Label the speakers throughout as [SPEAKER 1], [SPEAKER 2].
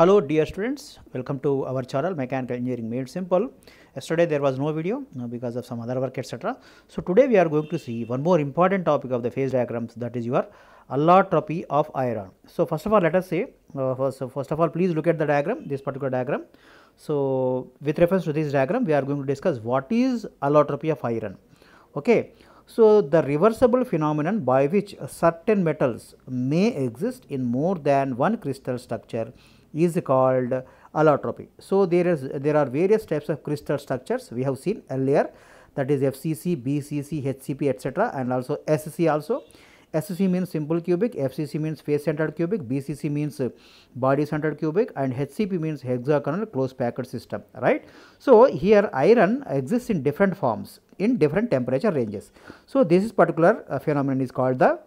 [SPEAKER 1] Hello dear students, welcome to our channel Mechanical Engineering Made Simple. Yesterday there was no video because of some other work etc. So today we are going to see one more important topic of the phase diagrams that is your allotropy of iron. So first of all let us say, uh, first, first of all please look at the diagram, this particular diagram. So with reference to this diagram we are going to discuss what is allotropy of iron. Okay. So the reversible phenomenon by which certain metals may exist in more than one crystal structure is called allotropy. So, there is there are various types of crystal structures we have seen earlier that is FCC, BCC, HCP etc. and also SCC also. SCC means simple cubic, FCC means face centered cubic, BCC means uh, body centered cubic and HCP means hexagonal close packed system right. So, here iron exists in different forms in different temperature ranges. So, this particular uh, phenomenon is called the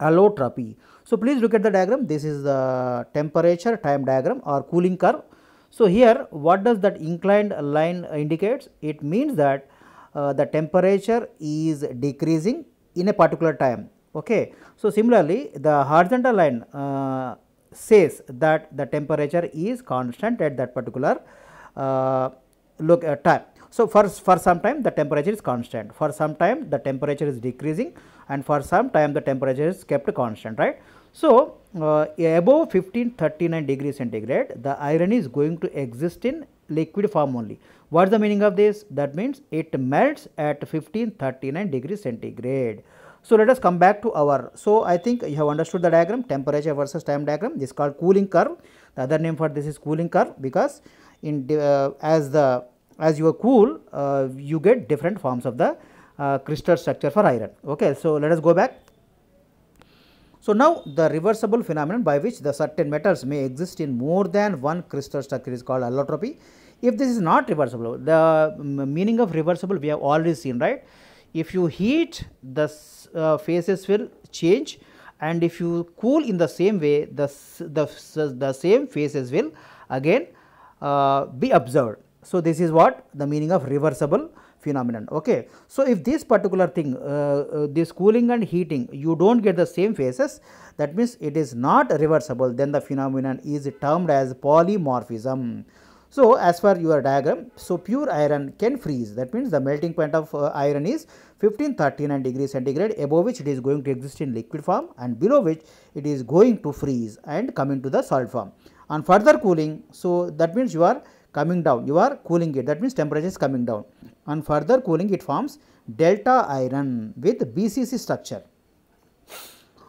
[SPEAKER 1] allotropy. So, please look at the diagram. This is the temperature time diagram or cooling curve. So, here what does that inclined line indicates? It means that uh, the temperature is decreasing in a particular time. Okay. So, similarly, the horizontal line uh, says that the temperature is constant at that particular uh, look, uh, time. So, for, for some time the temperature is constant, for some time the temperature is decreasing and for some time the temperature is kept constant, right. So, uh, above 1539 degree centigrade the iron is going to exist in liquid form only. What is the meaning of this? That means it melts at 1539 degree centigrade. So, let us come back to our. So, I think you have understood the diagram temperature versus time diagram this is called cooling curve. The other name for this is cooling curve because in uh, as the as you cool uh, you get different forms of the uh, crystal structure for iron. Okay. So, let us go back. So, now the reversible phenomenon by which the certain metals may exist in more than one crystal structure is called allotropy. If this is not reversible, the um, meaning of reversible we have already seen right. If you heat the uh, phases will change and if you cool in the same way the, the, the same phases will again uh, be observed. So, this is what the meaning of reversible phenomenon. Okay. So, if this particular thing, uh, uh, this cooling and heating, you do not get the same phases, that means it is not reversible, then the phenomenon is termed as polymorphism. So, as per your diagram, so pure iron can freeze, that means the melting point of uh, iron is 1539 degrees centigrade, above which it is going to exist in liquid form and below which it is going to freeze and come into the solid form. And further cooling, so that means you are coming down you are cooling it that means temperature is coming down and further cooling it forms delta iron with BCC structure.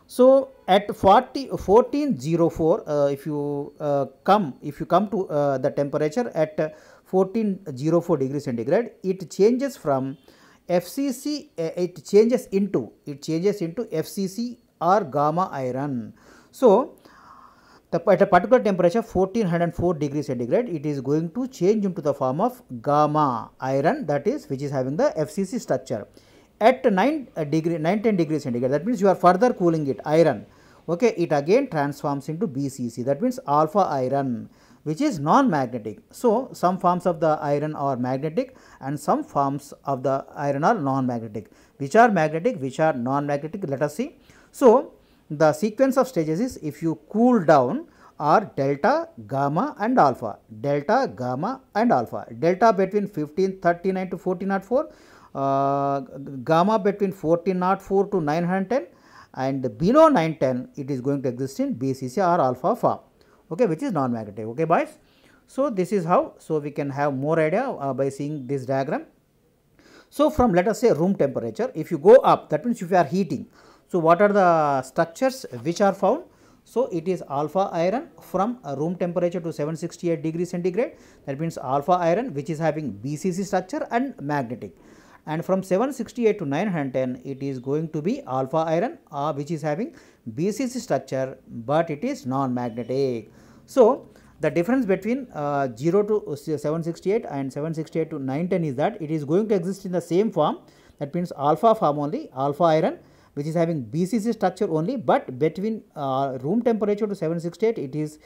[SPEAKER 1] So, at 40, 1404 uh, if you uh, come if you come to uh, the temperature at 1404 degree centigrade it changes from FCC uh, it changes into it changes into FCC or gamma iron. So, the, at a particular temperature 1404 degrees centigrade it is going to change into the form of gamma iron that is which is having the FCC structure at 9 uh, degree 910 degrees centigrade that means you are further cooling it iron okay it again transforms into BCC that means alpha iron which is non-magnetic. So, some forms of the iron are magnetic and some forms of the iron are non-magnetic. Which are magnetic, which are non-magnetic, let us see. So, the sequence of stages is if you cool down are delta, gamma and alpha, delta, gamma and alpha, delta between 1539 to 1404, uh, gamma between 1404 to 910 and below 910 it is going to exist in BCC or alpha form, okay, which is non-magnetic, okay boys. So, this is how, so we can have more idea uh, by seeing this diagram. So, from let us say room temperature, if you go up that means if you are heating, so, what are the structures which are found? So, it is alpha iron from room temperature to 768 degree centigrade that means alpha iron which is having BCC structure and magnetic and from 768 to 910 it is going to be alpha iron uh, which is having BCC structure but it is non-magnetic. So, the difference between uh, 0 to uh, 768 and 768 to 910 is that it is going to exist in the same form that means alpha form only alpha iron which is having BCC structure only but between uh, room temperature to 768 it is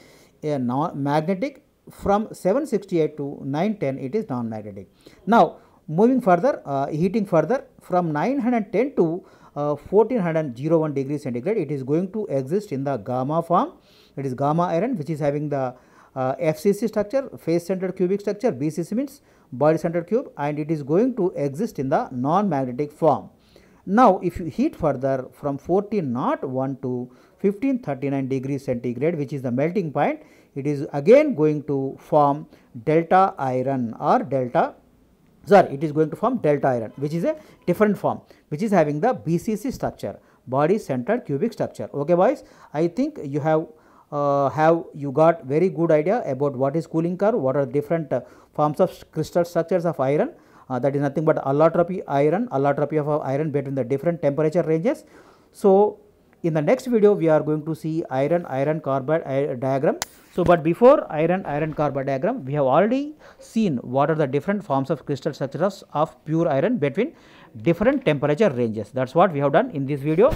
[SPEAKER 1] a non magnetic from 768 to 910 it is non magnetic. Now moving further uh, heating further from 910 to uh, 1401 degree centigrade it is going to exist in the gamma form it is gamma iron which is having the uh, FCC structure face centered cubic structure BCC means body centered cube and it is going to exist in the non magnetic form. Now, if you heat further from 14 not 1 to 1539 degrees centigrade which is the melting point, it is again going to form delta iron or delta sorry it is going to form delta iron which is a different form which is having the BCC structure body centered cubic structure. Okay boys, I think you have uh, have you got very good idea about what is cooling curve, what are different uh, forms of crystal structures of iron. Uh, that is nothing but allotropy iron, allotropy of uh, iron between the different temperature ranges. So, in the next video we are going to see iron iron carbide uh, diagram. So, but before iron iron carbide diagram we have already seen what are the different forms of crystal structures of pure iron between different temperature ranges that is what we have done in this video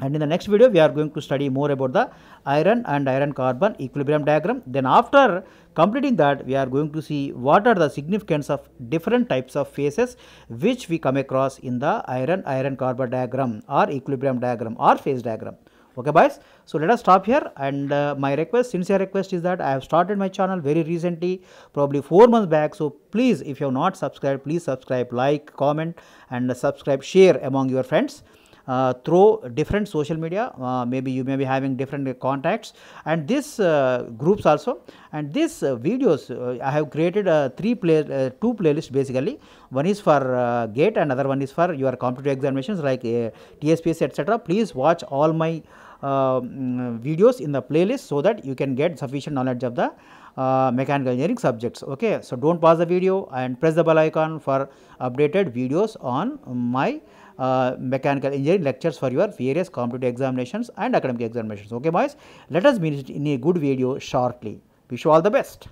[SPEAKER 1] and in the next video we are going to study more about the iron and iron carbon equilibrium diagram then after completing that we are going to see what are the significance of different types of phases which we come across in the iron iron carbon diagram or equilibrium diagram or phase diagram okay boys so let us stop here and uh, my request sincere request is that i have started my channel very recently probably 4 months back so please if you have not subscribed please subscribe like comment and subscribe share among your friends uh, through different social media, uh, maybe you may be having different contacts and these uh, groups also and these videos I have created three play two playlists basically one is for uh, gate and one is for your competitive examinations like uh, TSPS etc. Please watch all my uh, mm, videos in the playlist so that you can get sufficient knowledge of the uh, mechanical engineering subjects. Okay. So, do not pause the video and press the bell icon for updated videos on my uh, mechanical engineering lectures for your various competitive examinations and academic examinations. Okay, boys. Let us meet in a good video shortly. Wish you all the best.